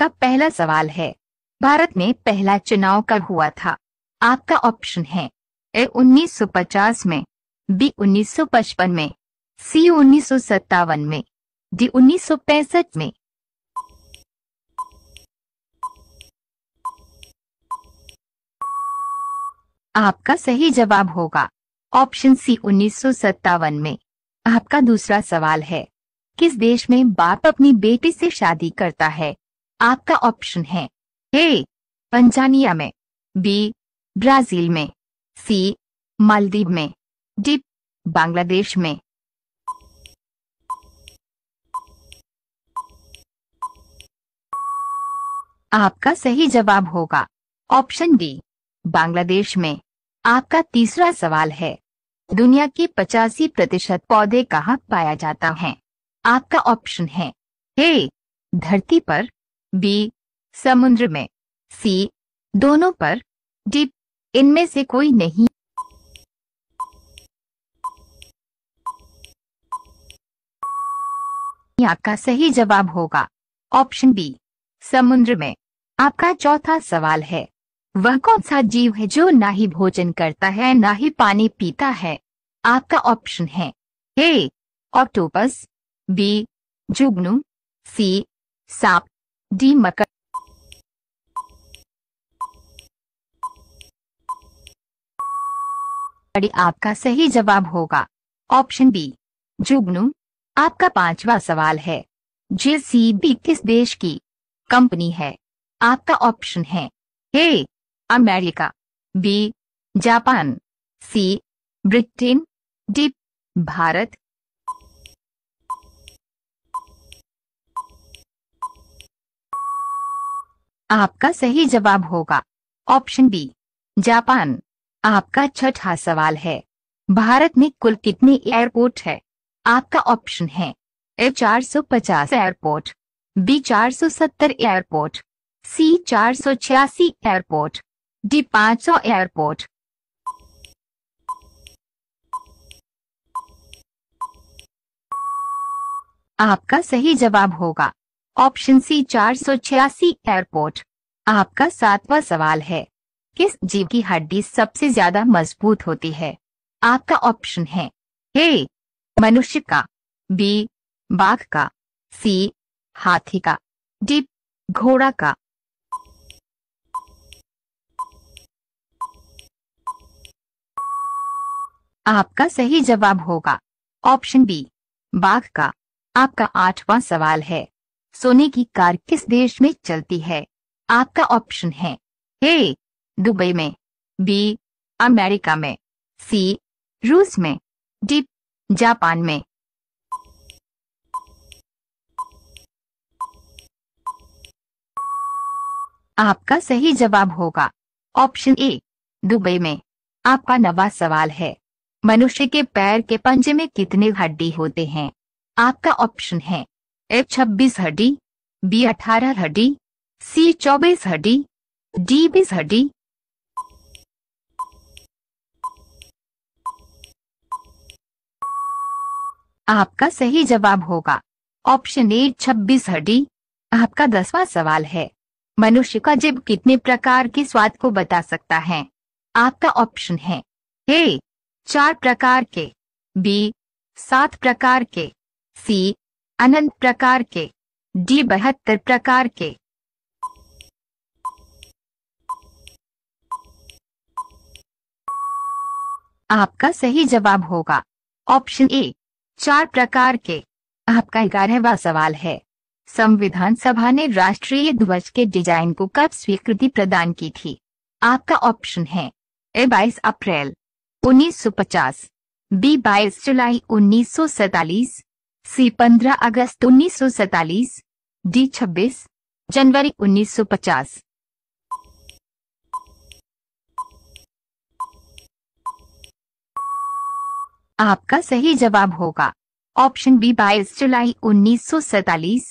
आपका पहला सवाल है भारत में पहला चुनाव कब हुआ था आपका ऑप्शन है ए 1950 में बी 1955 में सी उन्नीस में डी उन्नीस में आपका सही जवाब होगा ऑप्शन सी उन्नीस में आपका दूसरा सवाल है किस देश में बाप अपनी बेटी से शादी करता है आपका ऑप्शन है ए पंजानिया में बी ब्राजील में सी मालदीव में डी बांग्लादेश में आपका सही जवाब होगा ऑप्शन डी बांग्लादेश में आपका तीसरा सवाल है दुनिया के पचासी प्रतिशत पौधे कहाँ पाया जाता है आपका ऑप्शन है ए धरती पर बी समुद्र में सी दोनों पर डी इनमें से कोई नहीं e आपका सही जवाब होगा ऑप्शन बी समुद्र में आपका चौथा सवाल है वह कौन सा जीव है जो ना ही भोजन करता है ना ही पानी पीता है आपका ऑप्शन है ए ऑक्टोपस बी जुगनू सी सांप डी मकर आपका सही जवाब होगा ऑप्शन बी जुगनू आपका पांचवा सवाल है जेसीबी किस देश की कंपनी है आपका ऑप्शन है A America B Japan C Britain D Bharat आपका सही जवाब होगा ऑप्शन बी जापान आपका छठा सवाल है भारत में कुल कितने एयरपोर्ट है आपका ऑप्शन है A 450 airport B 470 airport C 486 airport D 500 airport आपका सही जवाब होगा ऑप्शन सी चार सौ छियासी एयरपोर्ट आपका सातवां सवाल है किस जीव की हड्डी सबसे ज्यादा मजबूत होती है आपका ऑप्शन है ए मनुष्य का बी बाघ का सी हाथी का डी घोड़ा का आपका सही जवाब होगा ऑप्शन बी बाघ का आपका आठवां सवाल है सोने की कार किस देश में चलती है आपका ऑप्शन है ए दुबई में बी अमेरिका में सी रूस में डी जापान में आपका सही जवाब होगा ऑप्शन ए दुबई में आपका नवा सवाल है मनुष्य के पैर के पंजे में कितने हड्डी होते हैं आपका ऑप्शन है एफ छब्बीस हड्डी बी अठारह हड्डी सी चौबीस हड्डी डी बीस हड्डी आपका सही जवाब होगा ऑप्शन ए छब्बीस हड्डी आपका दसवां सवाल है मनुष्य का जीव कितने प्रकार के स्वाद को बता सकता है आपका ऑप्शन है ए चार प्रकार के बी सात प्रकार के सी अनंत प्रकार के डी बहत्तर प्रकार के आपका सही जवाब होगा ऑप्शन ए चार प्रकार के आपका ग्यारहवा सवाल है संविधान सभा ने राष्ट्रीय ध्वज के डिजाइन को कब स्वीकृति प्रदान की थी आपका ऑप्शन है ए बाईस अप्रैल 1950, बी बाईस जुलाई उन्नीस सी पंद्रह अगस्त उन्नीस डी छब्बीस जनवरी 1950 आपका सही जवाब होगा ऑप्शन बी बाईस जुलाई उन्नीस